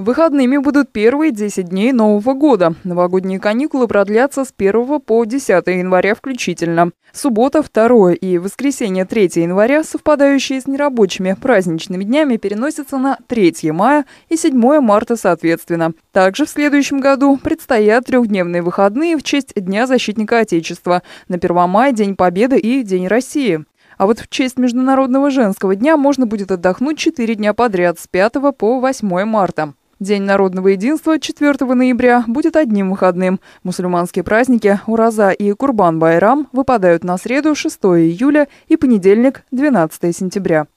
Выходными будут первые 10 дней Нового года. Новогодние каникулы продлятся с 1 по 10 января включительно. Суббота 2 и воскресенье 3 января, совпадающие с нерабочими праздничными днями, переносятся на 3 мая и 7 марта соответственно. Также в следующем году предстоят трехдневные выходные в честь Дня защитника Отечества, на 1 мая День Победы и День России. А вот в честь Международного женского дня можно будет отдохнуть 4 дня подряд с 5 по 8 марта. День народного единства 4 ноября будет одним выходным. Мусульманские праздники Ураза и Курбан-Байрам выпадают на среду 6 июля и понедельник 12 сентября.